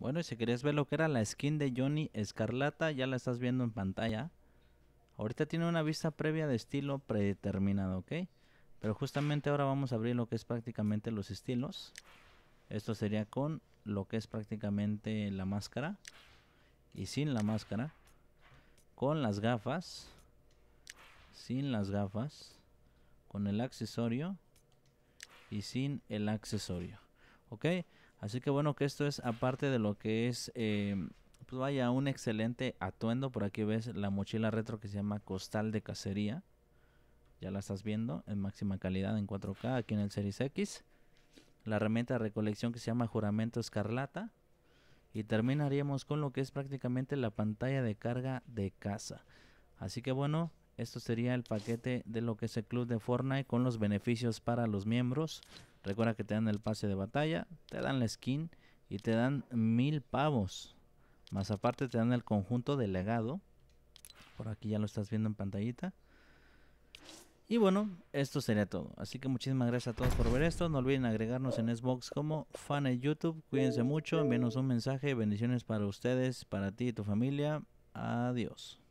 Bueno, y si querías ver lo que era la skin de Johnny Escarlata, ya la estás viendo en pantalla. Ahorita tiene una vista previa de estilo predeterminado, ¿ok? Pero justamente ahora vamos a abrir lo que es prácticamente los estilos. Esto sería con lo que es prácticamente la máscara. Y sin la máscara. Con las gafas. Sin las gafas. Con el accesorio. Y sin el accesorio. ¿Ok? Así que bueno, que esto es aparte de lo que es, eh, pues vaya, un excelente atuendo. Por aquí ves la mochila retro que se llama Costal de Cacería. Ya la estás viendo en máxima calidad en 4K aquí en el Series X. La herramienta de recolección que se llama Juramento Escarlata. Y terminaríamos con lo que es prácticamente la pantalla de carga de casa. Así que bueno, esto sería el paquete de lo que es el club de Fortnite con los beneficios para los miembros. Recuerda que te dan el pase de batalla, te dan la skin y te dan mil pavos. Más aparte te dan el conjunto de legado. Por aquí ya lo estás viendo en pantallita. Y bueno, esto sería todo. Así que muchísimas gracias a todos por ver esto. No olviden agregarnos en Xbox como fan en YouTube. Cuídense mucho, envíenos un mensaje. Bendiciones para ustedes, para ti y tu familia. Adiós.